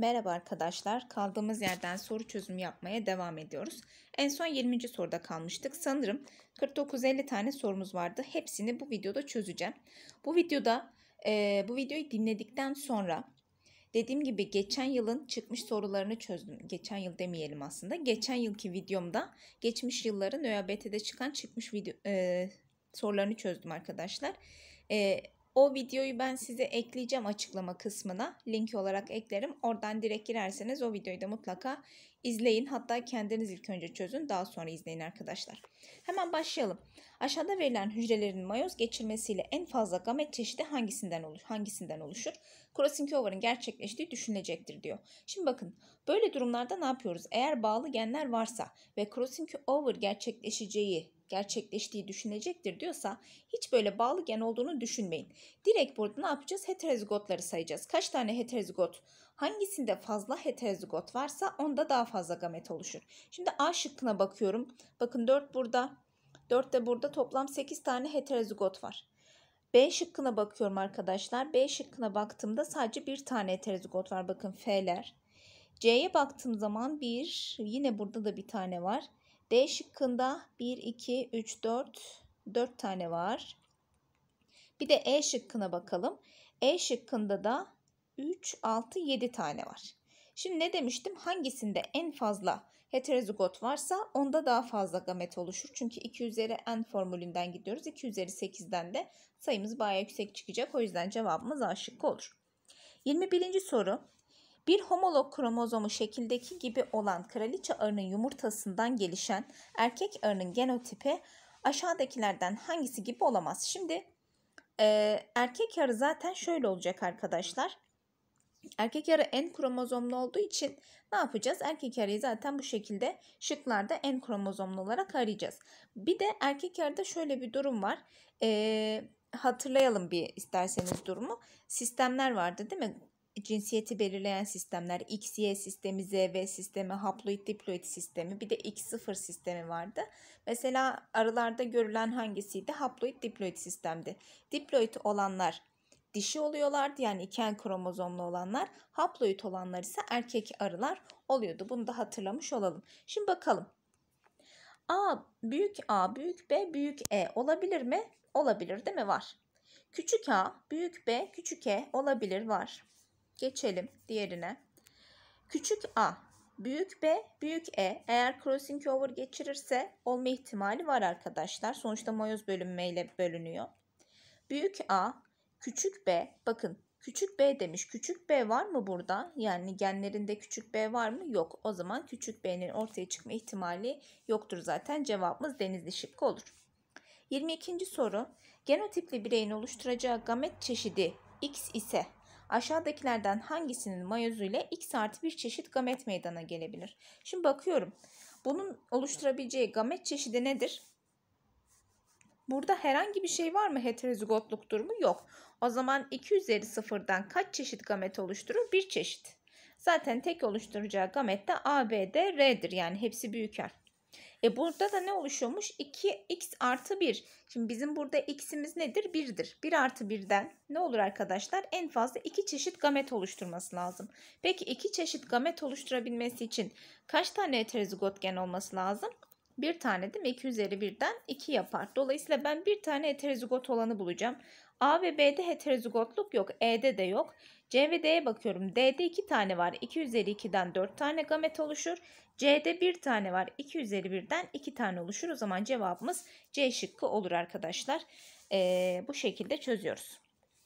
Merhaba arkadaşlar. Kaldığımız yerden soru çözümü yapmaya devam ediyoruz. En son 20. soruda kalmıştık. Sanırım 49-50 tane sorumuz vardı. Hepsini bu videoda çözeceğim. Bu videoda e, bu videoyu dinledikten sonra dediğim gibi geçen yılın çıkmış sorularını çözdüm. Geçen yıl demeyelim aslında. Geçen yılki videomda geçmiş yılların ÖABT'de çıkan çıkmış video e, sorularını çözdüm arkadaşlar. E, o videoyu ben size ekleyeceğim açıklama kısmına. Link olarak eklerim. Oradan direkt girerseniz o videoyu da mutlaka izleyin. Hatta kendiniz ilk önce çözün. Daha sonra izleyin arkadaşlar. Hemen başlayalım. Aşağıda verilen hücrelerin mayoz geçirmesiyle en fazla gamet çeşidi hangisinden olur? Hangisinden oluşur? Crossing over'ın gerçekleştiği düşünülecektir diyor. Şimdi bakın böyle durumlarda ne yapıyoruz? Eğer bağlı genler varsa ve crossing over gerçekleşeceği gerçekleştiği düşünecektir diyorsa hiç böyle bağlı gen olduğunu düşünmeyin. Direkt burada ne yapacağız? Heterozigotları sayacağız. Kaç tane heterozigot? Hangisinde fazla heterozigot varsa onda daha fazla gamet oluşur. Şimdi A şıkkına bakıyorum. Bakın 4 burada, 4 de burada toplam 8 tane heterozigot var. B şıkkına bakıyorum arkadaşlar. B şıkkına baktığımda sadece bir tane heterozigot var. Bakın F'ler. C'ye baktığım zaman bir, yine burada da bir tane var. D şıkkında 1, 2, 3, 4, 4 tane var. Bir de E şıkkına bakalım. E şıkkında da 3, 6, 7 tane var. Şimdi ne demiştim? Hangisinde en fazla heterozigot varsa onda daha fazla gamet oluşur. Çünkü 2 üzeri n formülünden gidiyoruz. 2 üzeri 8'den de sayımız baya yüksek çıkacak. O yüzden cevabımız A şıkkı olur. 21. soru. Bir homolog kromozomu şekildeki gibi olan kraliçe arının yumurtasından gelişen erkek arının genotipi aşağıdakilerden hangisi gibi olamaz? Şimdi e, erkek arı zaten şöyle olacak arkadaşlar. Erkek arı en kromozomlu olduğu için ne yapacağız? Erkek arıyı zaten bu şekilde şıklarda en kromozomlu olarak arayacağız. Bir de erkek arıda şöyle bir durum var. Ee, hatırlayalım bir isterseniz durumu. Sistemler vardı değil mi? cinsiyeti belirleyen sistemler XY sistemi, ZV sistemi, haploid diploid sistemi bir de X0 sistemi vardı. Mesela arılarda görülen hangisiydi? Haploid diploid sistemdi. Diploid olanlar dişi oluyorlardı yani iken kromozomlu olanlar. Haploid olanlar ise erkek arılar oluyordu. Bunu da hatırlamış olalım. Şimdi bakalım. A büyük A büyük B büyük E olabilir mi? Olabilir değil mi? Var. Küçük A büyük B küçük E olabilir var. Geçelim diğerine. Küçük a, büyük b, büyük e eğer crossing over geçirirse olma ihtimali var arkadaşlar. Sonuçta mayoz bölünmeyle bölünüyor. Büyük a, küçük b, bakın Küçük B demiş. Küçük B var mı burada? Yani genlerinde küçük B var mı? Yok. O zaman küçük B'nin ortaya çıkma ihtimali yoktur zaten. Cevabımız denizli şıkkı olur. 22. soru. Genotipli bireyin oluşturacağı gamet çeşidi X ise Aşağıdakilerden hangisinin mayozuyla x artı bir çeşit gamet meydana gelebilir? Şimdi bakıyorum. Bunun oluşturabileceği gamet çeşidi nedir? Burada herhangi bir şey var mı heterozigotluk durumu? Yok. O zaman 2 üzeri sıfırdan kaç çeşit gamet oluşturur? Bir çeşit. Zaten tek oluşturacağı gamet de ABD R'dir. Yani hepsi büyük harf. E burada da ne oluşuyormuş? 2x artı 1. Şimdi bizim burada x'imiz nedir? 1'dir. 1 artı 1'den ne olur arkadaşlar? En fazla 2 çeşit gamet oluşturması lazım. Peki 2 çeşit gamet oluşturabilmesi için kaç tane heterozigot gen olması lazım? Bir tane değil mi? 2 üzeri 1'den 2 yapar. Dolayısıyla ben bir tane heterozigot olanı bulacağım. A ve B'de heterozigotluk yok. E'de de yok. C ve D'ye bakıyorum. D'de 2 tane var. 2 üzeri 2'den 4 tane gamet oluşur. C'de 1 tane var. 2 üzeri 1'den 2 tane oluşur. O zaman cevabımız C şıkkı olur arkadaşlar. Ee, bu şekilde çözüyoruz.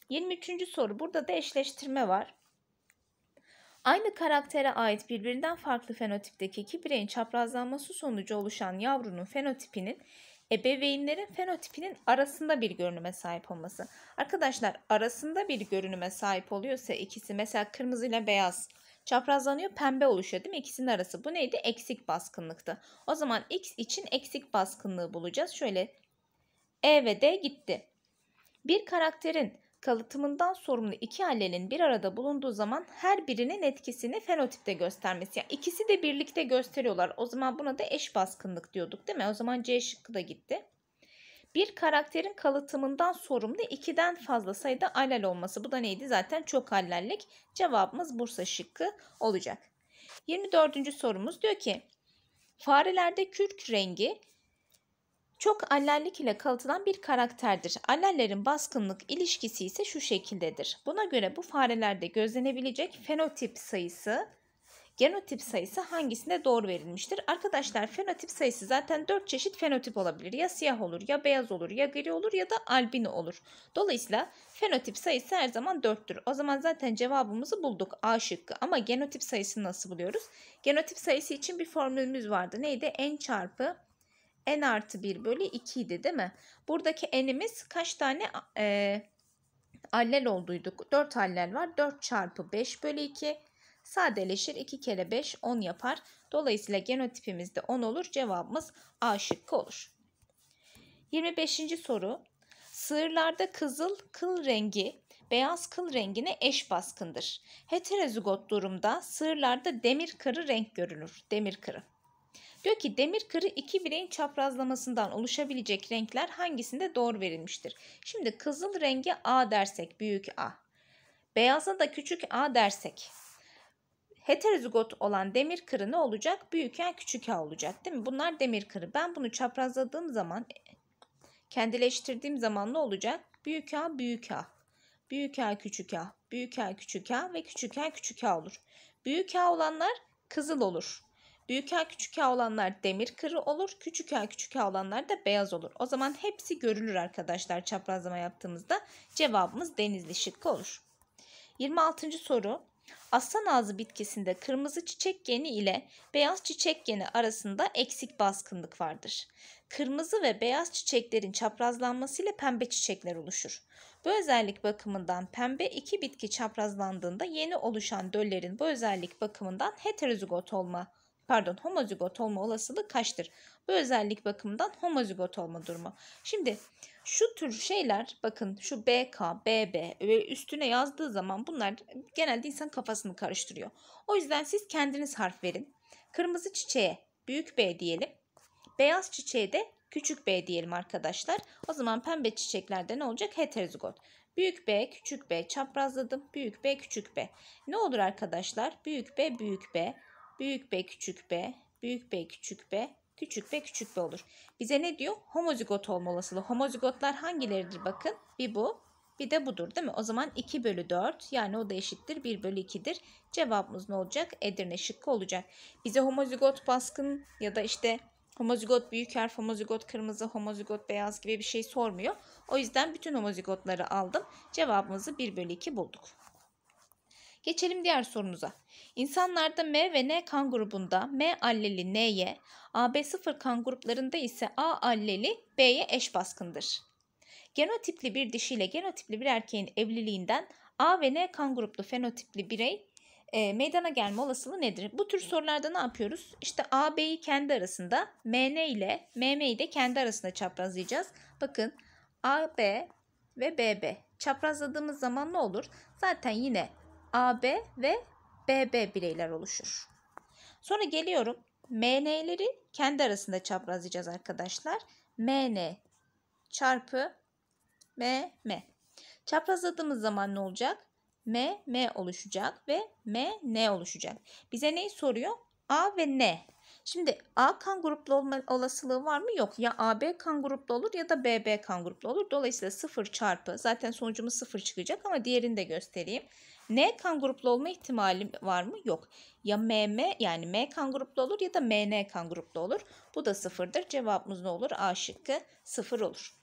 23. soru. Burada da eşleştirme var. Aynı karaktere ait birbirinden farklı fenotipteki iki bireyin çaprazlanması sonucu oluşan yavrunun fenotipinin ebeveynlerin fenotipinin arasında bir görünüme sahip olması. Arkadaşlar arasında bir görünüme sahip oluyorsa ikisi mesela kırmızı ile beyaz çaprazlanıyor pembe oluşuyor değil mi? İkisinin arası. Bu neydi? Eksik baskınlıktı. O zaman x için eksik baskınlığı bulacağız. Şöyle E ve D gitti. Bir karakterin kalıtımından sorumlu iki allelin bir arada bulunduğu zaman her birinin etkisini fenotipte göstermesi. Yani ikisi de birlikte gösteriyorlar. O zaman buna da eş baskınlık diyorduk değil mi? O zaman C şıkkı da gitti. Bir karakterin kalıtımından sorumlu ikiden fazla sayıda allel olması. Bu da neydi? Zaten çok allellik. Cevabımız Bursa şıkkı olacak. 24. sorumuz diyor ki farelerde kürk rengi çok alellik ile kalıtılan bir karakterdir. Alellerin baskınlık ilişkisi ise şu şekildedir. Buna göre bu farelerde gözlenebilecek fenotip sayısı genotip sayısı hangisinde doğru verilmiştir? Arkadaşlar fenotip sayısı zaten 4 çeşit fenotip olabilir. Ya siyah olur, ya beyaz olur, ya gri olur ya da albino olur. Dolayısıyla fenotip sayısı her zaman 4'tür. O zaman zaten cevabımızı bulduk A şıkkı. Ama genotip sayısını nasıl buluyoruz? Genotip sayısı için bir formülümüz vardı. Neydi? N çarpı n artı 1 bölü 2 idi değil mi? Buradaki n'imiz kaç tane e, allel olduyduk? 4 allel var. 4 çarpı 5 bölü 2 sadeleşir. 2 kere 5 10 yapar. Dolayısıyla genotipimizde 10 olur. Cevabımız A şıkkı olur. 25. soru. Sığırlarda kızıl kıl rengi beyaz kıl rengine eş baskındır. Heterozigot durumda sığırlarda demir kırı renk görülür. Demir kırı. Diyor ki demir kırı iki bireyin çaprazlamasından oluşabilecek renkler hangisinde doğru verilmiştir? Şimdi kızıl rengi A dersek büyük A. Beyaza da küçük A dersek heterozigot olan demir kırı ne olacak? Büyük A küçük A olacak değil mi? Bunlar demir kırı. Ben bunu çaprazladığım zaman kendileştirdiğim zaman ne olacak? Büyük A büyük A. Büyük A küçük A. Büyük A küçük A ve küçük A küçük A olur. Büyük A olanlar kızıl olur. Büyük A küçük A olanlar demir kırı olur. Küçük A küçük A olanlar da beyaz olur. O zaman hepsi görülür arkadaşlar çaprazlama yaptığımızda. Cevabımız denizli şıkkı olur. 26. soru. Aslan ağzı bitkisinde kırmızı çiçek geni ile beyaz çiçek geni arasında eksik baskınlık vardır. Kırmızı ve beyaz çiçeklerin çaprazlanması ile pembe çiçekler oluşur. Bu özellik bakımından pembe iki bitki çaprazlandığında yeni oluşan döllerin bu özellik bakımından heterozigot olma pardon homozigot olma olasılığı kaçtır? Bu özellik bakımından homozigot olma durumu. Şimdi şu tür şeyler bakın şu BK, BB ve üstüne yazdığı zaman bunlar genelde insan kafasını karıştırıyor. O yüzden siz kendiniz harf verin. Kırmızı çiçeğe büyük B diyelim. Beyaz çiçeğe de küçük B diyelim arkadaşlar. O zaman pembe çiçeklerde ne olacak? Heterozigot. Büyük B, küçük B çaprazladım. Büyük B, küçük B. Ne olur arkadaşlar? Büyük B, büyük B. Büyük B küçük B, büyük B küçük B, küçük B küçük B olur. Bize ne diyor? Homozigot olma olasılığı. Homozigotlar hangileridir bakın? Bir bu, bir de budur değil mi? O zaman 2 bölü 4 yani o da eşittir 1 bölü 2'dir. Cevabımız ne olacak? Edirne şıkkı olacak. Bize homozigot baskın ya da işte homozigot büyük harf, homozigot kırmızı, homozigot beyaz gibi bir şey sormuyor. O yüzden bütün homozigotları aldım. Cevabımızı 1 bölü 2 bulduk. Geçelim diğer sorumuza. İnsanlarda M ve N kan grubunda M alleli N'ye, AB0 kan gruplarında ise A alleli B'ye eş baskındır. Genotipli bir dişi ile genotipli bir erkeğin evliliğinden A ve N kan gruplu fenotipli birey e, meydana gelme olasılığı nedir? Bu tür sorularda ne yapıyoruz? İşte AB'yi kendi arasında MN ile MM'yi de kendi arasında çaprazlayacağız. Bakın AB ve BB çaprazladığımız zaman ne olur? Zaten yine AB ve BB bireyler oluşur. Sonra geliyorum. MN'leri kendi arasında çaprazlayacağız arkadaşlar. MN çarpı MM. Çaprazladığımız zaman ne olacak? M, M oluşacak ve M, N oluşacak. Bize neyi soruyor? A ve N. Şimdi A kan gruplu olma olasılığı var mı? Yok. Ya AB kan gruplu olur ya da BB kan gruplu olur. Dolayısıyla 0 çarpı zaten sonucumuz 0 çıkacak ama diğerini de göstereyim. N kan gruplu olma ihtimali var mı? Yok. Ya MM yani M kan gruplu olur ya da MN kan gruplu olur. Bu da sıfırdır. Cevabımız ne olur? A şıkkı sıfır olur.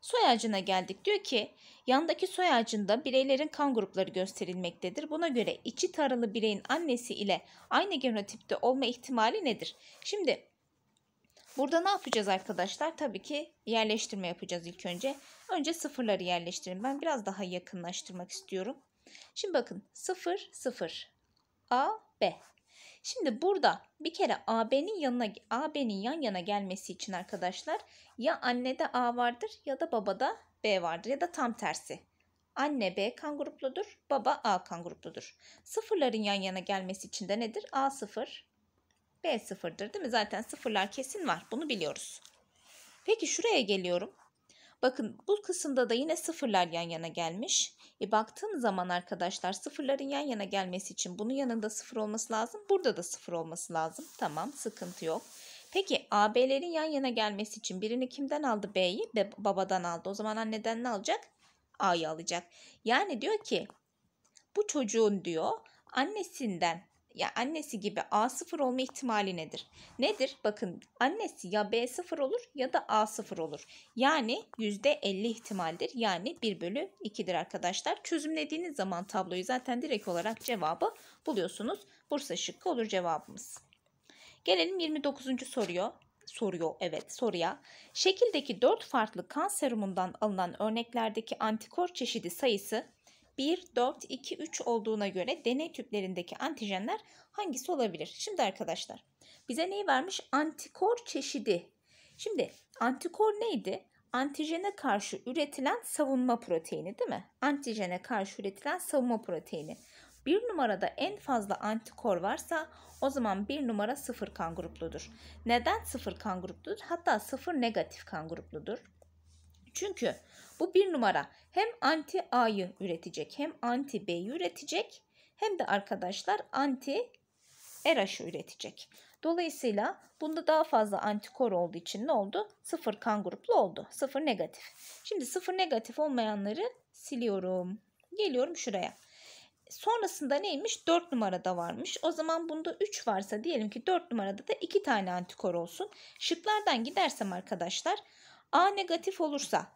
Soy ağacına geldik. Diyor ki yandaki soy ağacında bireylerin kan grupları gösterilmektedir. Buna göre içi taralı bireyin annesi ile aynı genotipte olma ihtimali nedir? Şimdi Burada ne yapacağız arkadaşlar? Tabii ki yerleştirme yapacağız ilk önce. Önce sıfırları yerleştirin. Ben biraz daha yakınlaştırmak istiyorum. Şimdi bakın 0 0 A B. Şimdi burada bir kere AB'nin yanına AB'nin yan yana gelmesi için arkadaşlar ya annede A vardır ya da babada B vardır ya da tam tersi. Anne B kan grupludur, baba A kan grupludur. Sıfırların yan yana gelmesi için de nedir? A 0, B 0'dır, değil mi? Zaten sıfırlar kesin var. Bunu biliyoruz. Peki şuraya geliyorum. Bakın bu kısımda da yine sıfırlar yan yana gelmiş. E baktığım zaman arkadaşlar sıfırların yan yana gelmesi için bunun yanında sıfır olması lazım. Burada da sıfır olması lazım. Tamam sıkıntı yok. Peki AB'lerin yan yana gelmesi için birini kimden aldı B'yi? Babadan aldı. O zaman anneden ne alacak? A'yı alacak. Yani diyor ki bu çocuğun diyor annesinden ya annesi gibi A0 olma ihtimali nedir? Nedir? Bakın annesi ya B0 olur ya da A0 olur. Yani %50 ihtimaldir. Yani 1 bölü 2'dir arkadaşlar. Çözümlediğiniz zaman tabloyu zaten direkt olarak cevabı buluyorsunuz. Bursa şıkkı olur cevabımız. Gelelim 29. soruya soruyor. Evet soruya. Şekildeki 4 farklı kan serumundan alınan örneklerdeki antikor çeşidi sayısı 1, 4, 2, 3 olduğuna göre deney tüplerindeki antijenler hangisi olabilir? Şimdi arkadaşlar bize neyi vermiş? Antikor çeşidi. Şimdi antikor neydi? Antijene karşı üretilen savunma proteini değil mi? Antijene karşı üretilen savunma proteini. Bir numarada en fazla antikor varsa o zaman bir numara sıfır kan grupludur. Neden sıfır kan grupludur? Hatta sıfır negatif kan grupludur. Çünkü bu bir numara hem anti A'yı üretecek hem anti B'yi üretecek hem de arkadaşlar anti RH üretecek. Dolayısıyla bunda daha fazla antikor olduğu için ne oldu? Sıfır kan gruplu oldu. Sıfır negatif. Şimdi sıfır negatif olmayanları siliyorum. Geliyorum şuraya. Sonrasında neymiş? 4 numarada varmış. O zaman bunda 3 varsa diyelim ki 4 numarada da 2 tane antikor olsun. Şıklardan gidersem arkadaşlar A negatif olursa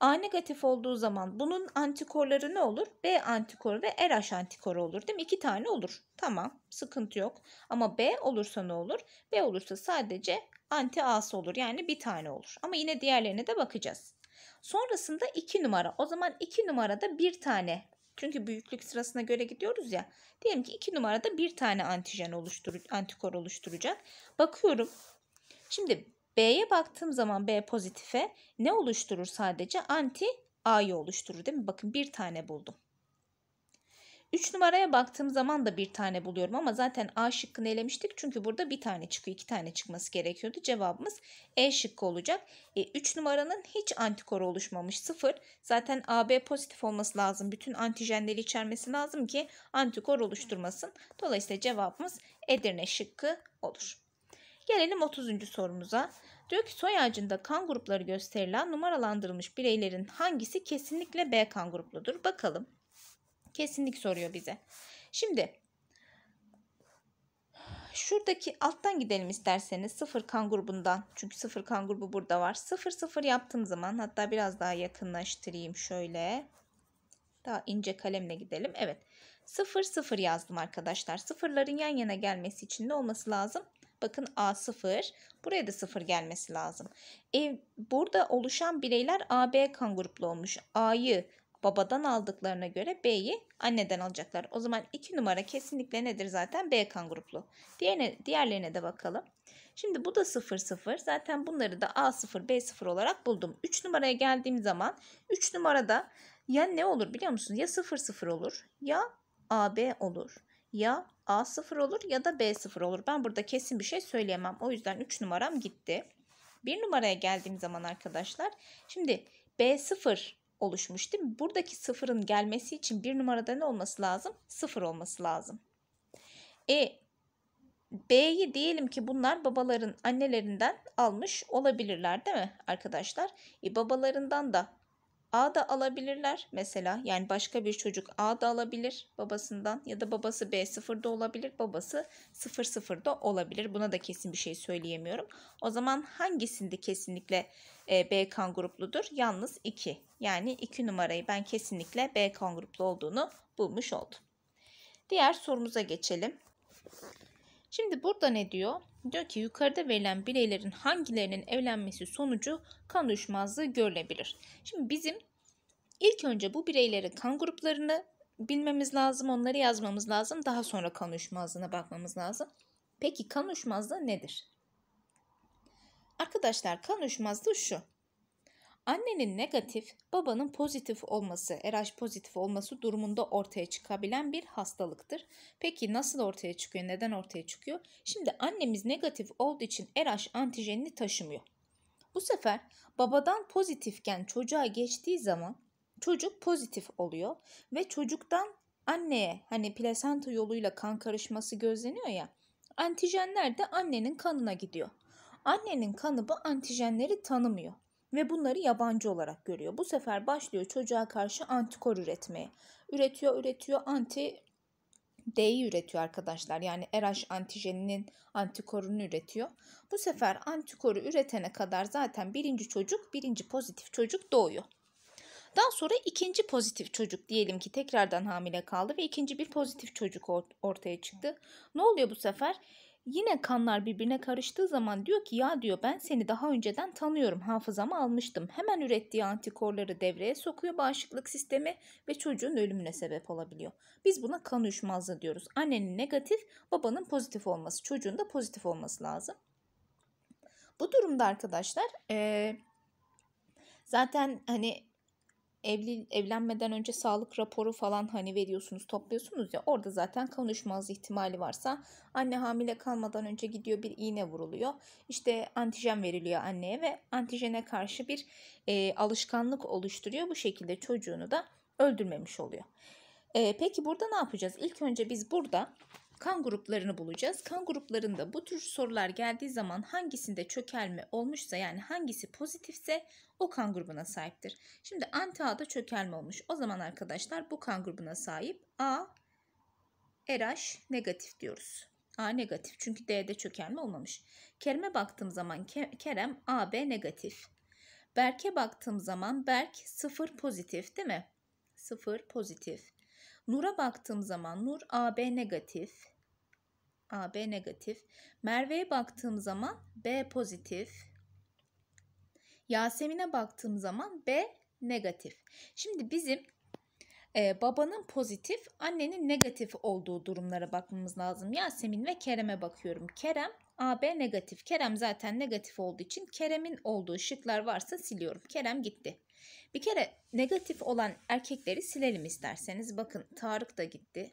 A negatif olduğu zaman bunun antikorları ne olur? B antikor ve RH antikor olur değil mi? İki tane olur. Tamam sıkıntı yok. Ama B olursa ne olur? B olursa sadece anti A'sı olur. Yani bir tane olur. Ama yine diğerlerine de bakacağız. Sonrasında 2 numara. O zaman 2 numarada bir tane. Çünkü büyüklük sırasına göre gidiyoruz ya. Diyelim ki 2 numarada bir tane antijen oluştur antikor oluşturacak. Bakıyorum. Şimdi B'ye baktığım zaman B pozitife ne oluşturur sadece? Anti A'yı oluşturur değil mi? Bakın bir tane buldum. 3 numaraya baktığım zaman da bir tane buluyorum ama zaten A şıkkını elemiştik. Çünkü burada bir tane çıkıyor, iki tane çıkması gerekiyordu. Cevabımız E şıkkı olacak. 3 e, numaranın hiç antikor oluşmamış 0. Zaten AB pozitif olması lazım. Bütün antijenleri içermesi lazım ki antikor oluşturmasın. Dolayısıyla cevabımız Edirne şıkkı olur. Gelelim 30. sorumuza. Diyor ki soy ağacında kan grupları gösterilen numaralandırılmış bireylerin hangisi kesinlikle B kan grupludur? Bakalım. Kesinlik soruyor bize. Şimdi şuradaki alttan gidelim isterseniz. 0 kan grubundan. Çünkü 0 kan grubu burada var. Sıfır sıfır yaptığım zaman hatta biraz daha yakınlaştırayım şöyle. Daha ince kalemle gidelim. Evet. Sıfır sıfır yazdım arkadaşlar. Sıfırların yan yana gelmesi için ne olması lazım? Bakın A0. Buraya da 0 gelmesi lazım. E, burada oluşan bireyler AB kan gruplu olmuş. A'yı babadan aldıklarına göre B'yi anneden alacaklar. O zaman 2 numara kesinlikle nedir zaten? B kan gruplu. Diğerine, diğerlerine de bakalım. Şimdi bu da 0 0. Zaten bunları da A0 B0 olarak buldum. 3 numaraya geldiğim zaman 3 numarada ya ne olur biliyor musunuz? Ya 0 0 olur ya AB olur ya A0 olur ya da B0 olur. Ben burada kesin bir şey söyleyemem. O yüzden 3 numaram gitti. 1 numaraya geldiğim zaman arkadaşlar şimdi B0 oluşmuş değil mi? Buradaki sıfırın gelmesi için bir numarada ne olması lazım? Sıfır olması lazım. E B'yi diyelim ki bunlar babaların annelerinden almış olabilirler değil mi arkadaşlar? E, babalarından da A da alabilirler mesela yani başka bir çocuk A da alabilir babasından ya da babası B 0da olabilir babası sıfır sıfırda olabilir. Buna da kesin bir şey söyleyemiyorum. O zaman hangisinde kesinlikle e, B kan grupludur? Yalnız 2 yani 2 numarayı ben kesinlikle B kan gruplu olduğunu bulmuş oldum. Diğer sorumuza geçelim. Şimdi burada ne diyor? Diyor ki yukarıda verilen bireylerin hangilerinin evlenmesi sonucu kan uyuşmazlığı görülebilir. Şimdi bizim ilk önce bu bireylerin kan gruplarını bilmemiz lazım, onları yazmamız lazım. Daha sonra kan uyuşmazlığına bakmamız lazım. Peki kan uyuşmazlığı nedir? Arkadaşlar kan uyuşmazlığı şu. Annenin negatif, babanın pozitif olması, RH pozitif olması durumunda ortaya çıkabilen bir hastalıktır. Peki nasıl ortaya çıkıyor, neden ortaya çıkıyor? Şimdi annemiz negatif olduğu için RH antijenini taşımıyor. Bu sefer babadan pozitifken çocuğa geçtiği zaman çocuk pozitif oluyor ve çocuktan anneye hani plasenta yoluyla kan karışması gözleniyor ya antijenler de annenin kanına gidiyor. Annenin kanı bu antijenleri tanımıyor ve bunları yabancı olarak görüyor. Bu sefer başlıyor çocuğa karşı antikor üretmeye. Üretiyor, üretiyor, anti D'yi üretiyor arkadaşlar. Yani RH antijeninin antikorunu üretiyor. Bu sefer antikoru üretene kadar zaten birinci çocuk, birinci pozitif çocuk doğuyor. Daha sonra ikinci pozitif çocuk diyelim ki tekrardan hamile kaldı ve ikinci bir pozitif çocuk ortaya çıktı. Ne oluyor bu sefer? Yine kanlar birbirine karıştığı zaman diyor ki ya diyor ben seni daha önceden tanıyorum hafızama almıştım. Hemen ürettiği antikorları devreye sokuyor bağışıklık sistemi ve çocuğun ölümüne sebep olabiliyor. Biz buna kan uyuşmazlığı diyoruz. Annenin negatif babanın pozitif olması çocuğun da pozitif olması lazım. Bu durumda arkadaşlar ee, zaten hani evli evlenmeden önce sağlık raporu falan hani veriyorsunuz, topluyorsunuz ya orada zaten konuşmaz ihtimali varsa anne hamile kalmadan önce gidiyor bir iğne vuruluyor. İşte antijen veriliyor anneye ve antijene karşı bir e, alışkanlık oluşturuyor. Bu şekilde çocuğunu da öldürmemiş oluyor. E, peki burada ne yapacağız? İlk önce biz burada kan gruplarını bulacağız. Kan gruplarında bu tür sorular geldiği zaman hangisinde çökelme olmuşsa yani hangisi pozitifse o kan grubuna sahiptir. Şimdi anti A'da çökelme olmuş. O zaman arkadaşlar bu kan grubuna sahip A RH negatif diyoruz. A negatif çünkü D'de çökelme olmamış. Kerem'e baktığım zaman Kerem AB negatif. Berk'e baktığım zaman Berk 0 pozitif değil mi? 0 pozitif. Nur'a baktığım zaman Nur AB negatif. AB negatif. Merve'ye baktığım zaman B pozitif. Yasemin'e baktığım zaman B negatif. Şimdi bizim e, babanın pozitif, annenin negatif olduğu durumlara bakmamız lazım. Yasemin ve Kerem'e bakıyorum. Kerem AB negatif. Kerem zaten negatif olduğu için Kerem'in olduğu şıklar varsa siliyorum. Kerem gitti. Bir kere negatif olan erkekleri silelim isterseniz. Bakın Tarık da gitti.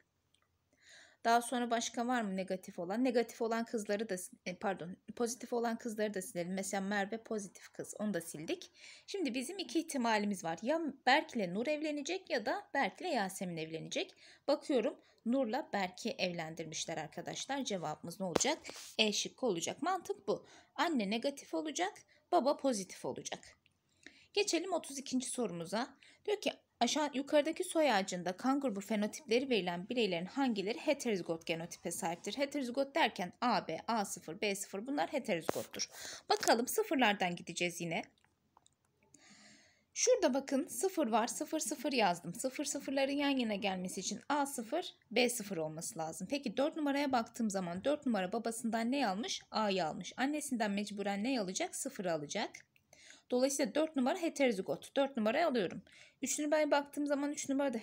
Daha sonra başka var mı negatif olan? Negatif olan kızları da e, pardon pozitif olan kızları da silelim. Mesela Merve pozitif kız onu da sildik. Şimdi bizim iki ihtimalimiz var. Ya Berk ile Nur evlenecek ya da Berk ile Yasemin evlenecek. Bakıyorum Nur'la Berk'i evlendirmişler arkadaşlar. Cevabımız ne olacak? E şıkkı olacak. Mantık bu. Anne negatif olacak, baba pozitif olacak. Geçelim 32. sorumuza. Diyor ki Aşağı, yukarıdaki soy ağacında kan grubu fenotipleri verilen bireylerin hangileri heterozigot genotipe sahiptir? Heterozigot derken A, B, A0, B0 bunlar heterozigottur. Bakalım sıfırlardan gideceğiz yine. Şurada bakın 0 var 0 0 yazdım. 0 sıfırların yan yana gelmesi için A0 B0 olması lazım. Peki 4 numaraya baktığım zaman 4 numara babasından ne almış? A'yı almış. Annesinden mecburen ne alacak? 0 alacak. Dolayısıyla 4 numara heterozigot. 4 numarayı alıyorum. 3 numaraya baktığım zaman 3 numara da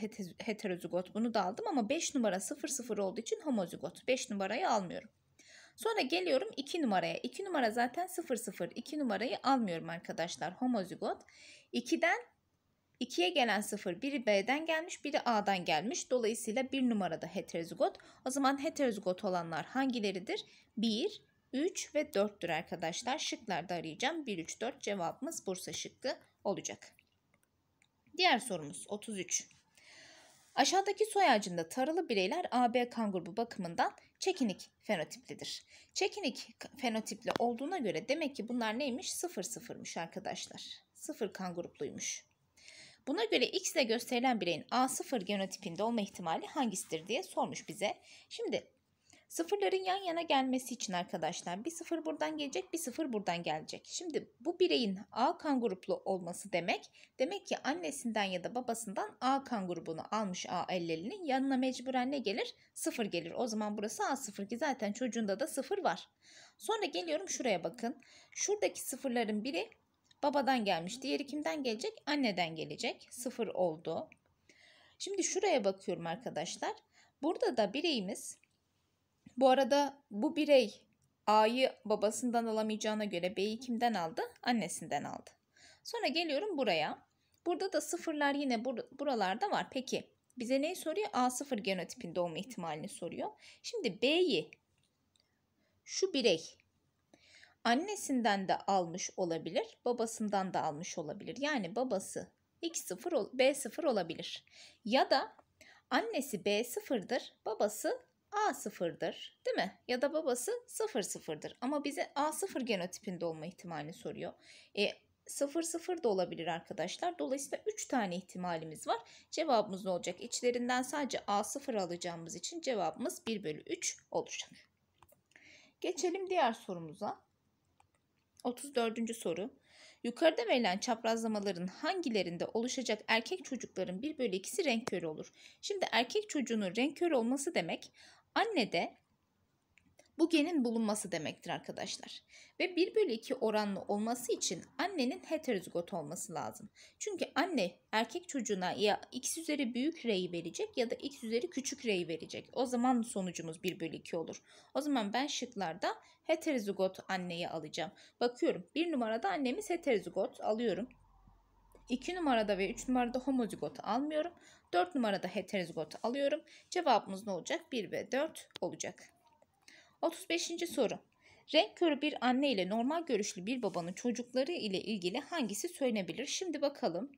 heterozigot. Bunu da aldım ama 5 numara 0 olduğu için homozigot. 5 numarayı almıyorum. Sonra geliyorum 2 numaraya. 2 numara zaten 0-0, 2 numarayı almıyorum arkadaşlar. Homozigot. 2'den 2'ye gelen 0 biri B'den gelmiş biri A'dan gelmiş. Dolayısıyla 1 numarada heterozigot. O zaman heterozigot olanlar hangileridir? 1, 3 ve 4'tür arkadaşlar. Şıklarda arayacağım. 1, 3, 4 cevabımız Bursa şıkkı olacak. Diğer sorumuz 33. Aşağıdaki soy ağacında tarılı bireyler AB kan grubu bakımından çekinik fenotiplidir. Çekinik fenotipli olduğuna göre demek ki bunlar neymiş? 0 0'mış arkadaşlar. 0 kan grupluymuş. Buna göre X ile gösterilen bireyin A0 genotipinde olma ihtimali hangisidir diye sormuş bize. Şimdi Sıfırların yan yana gelmesi için arkadaşlar bir sıfır buradan gelecek bir sıfır buradan gelecek. Şimdi bu bireyin A kan gruplu olması demek demek ki annesinden ya da babasından A kan grubunu almış A ellelinin yanına mecburen ne gelir? Sıfır gelir. O zaman burası A sıfır ki zaten çocuğunda da sıfır var. Sonra geliyorum şuraya bakın. Şuradaki sıfırların biri babadan gelmiş. Diğeri kimden gelecek? Anneden gelecek. Sıfır oldu. Şimdi şuraya bakıyorum arkadaşlar. Burada da bireyimiz bu arada bu birey A'yı babasından alamayacağına göre B'yi kimden aldı? Annesinden aldı. Sonra geliyorum buraya. Burada da sıfırlar yine bur buralarda var. Peki bize neyi soruyor? a sıfır genotipin doğma ihtimalini soruyor. Şimdi B'yi şu birey annesinden de almış olabilir, babasından da almış olabilir. Yani babası X0 B0 olabilir. Ya da annesi B0'dır, babası A sıfırdır değil mi? Ya da babası sıfır sıfırdır. Ama bize A sıfır genotipinde olma ihtimalini soruyor. E, sıfır sıfır da olabilir arkadaşlar. Dolayısıyla 3 tane ihtimalimiz var. Cevabımız ne olacak? İçlerinden sadece A sıfır alacağımız için cevabımız 1 bölü 3 olacak. Geçelim diğer sorumuza. 34. soru. Yukarıda verilen çaprazlamaların hangilerinde oluşacak erkek çocukların 1 bölü 2'si renk körü olur? Şimdi erkek çocuğunun renk körü olması demek Anne de bu genin bulunması demektir arkadaşlar. Ve 1 bölü 2 oranlı olması için annenin heterozigot olması lazım. Çünkü anne erkek çocuğuna ya x üzeri büyük r'yi verecek ya da x üzeri küçük r'yi verecek. O zaman sonucumuz 1 bölü 2 olur. O zaman ben şıklarda heterozigot anneyi alacağım. Bakıyorum 1 numarada annemiz heterozigot alıyorum. 2 numarada ve 3 numarada homozigot almıyorum. 4 numarada heterozigot alıyorum. Cevabımız ne olacak? 1 ve 4 olacak. 35. soru. Renk körü bir anne ile normal görüşlü bir babanın çocukları ile ilgili hangisi söylenebilir? Şimdi bakalım.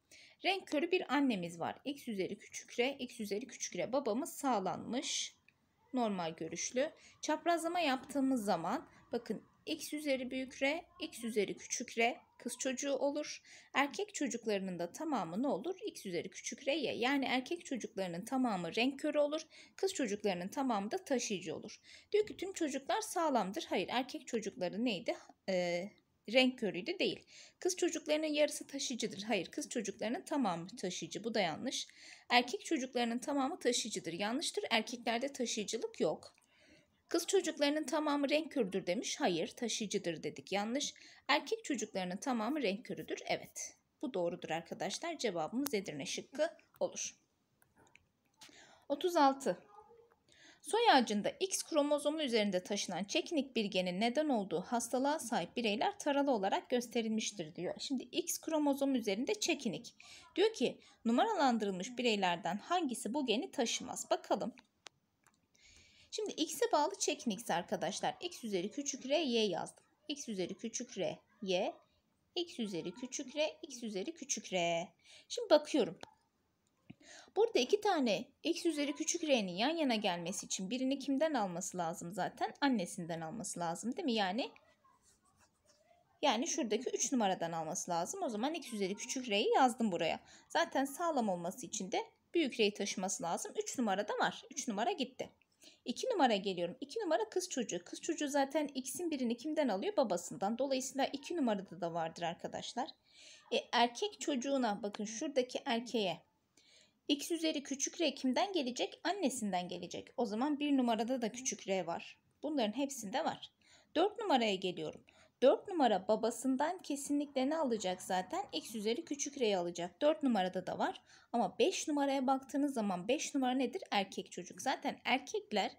Renk körü bir annemiz var. X üzeri küçük R, X üzeri küçük R. Babamız sağlanmış. Normal görüşlü. Çaprazlama yaptığımız zaman bakın x üzeri büyük r, x üzeri küçük r kız çocuğu olur. Erkek çocuklarının da tamamı ne olur? x üzeri küçük r y. Yani erkek çocuklarının tamamı renk körü olur. Kız çocuklarının tamamı da taşıyıcı olur. Diyor ki tüm çocuklar sağlamdır. Hayır erkek çocukları neydi? Ee, renk körüydü değil. Kız çocuklarının yarısı taşıyıcıdır. Hayır kız çocuklarının tamamı taşıyıcı. Bu da yanlış. Erkek çocuklarının tamamı taşıyıcıdır. Yanlıştır. Erkeklerde taşıyıcılık yok. Kız çocuklarının tamamı renk körüdür demiş. Hayır taşıyıcıdır dedik yanlış. Erkek çocuklarının tamamı renk körüdür. Evet bu doğrudur arkadaşlar. Cevabımız Edirne şıkkı olur. 36. Soy ağacında X kromozomu üzerinde taşınan çekinik bir genin neden olduğu hastalığa sahip bireyler taralı olarak gösterilmiştir diyor. Şimdi X kromozomu üzerinde çekinik. Diyor ki numaralandırılmış bireylerden hangisi bu geni taşımaz? Bakalım Şimdi x'e bağlı çekin arkadaşlar. x üzeri küçük r y yazdım. x üzeri küçük r y x üzeri küçük r x üzeri küçük r. Şimdi bakıyorum. Burada iki tane x üzeri küçük r'nin yan yana gelmesi için birini kimden alması lazım zaten? Annesinden alması lazım değil mi? Yani yani şuradaki 3 numaradan alması lazım. O zaman x üzeri küçük r'yi yazdım buraya. Zaten sağlam olması için de büyük r'yi taşıması lazım. 3 numarada var. 3 numara gitti. 2 numara geliyorum. 2 numara kız çocuğu. Kız çocuğu zaten ikisin birini kimden alıyor? Babasından. Dolayısıyla 2 numarada da vardır arkadaşlar. E, erkek çocuğuna bakın şuradaki erkeğe x üzeri küçük r kimden gelecek? Annesinden gelecek. O zaman 1 numarada da küçük r var. Bunların hepsinde var. 4 numaraya geliyorum. 4 numara babasından kesinlikle ne alacak zaten? X üzeri küçük R'yi alacak. 4 numarada da var. Ama 5 numaraya baktığınız zaman 5 numara nedir? Erkek çocuk. Zaten erkekler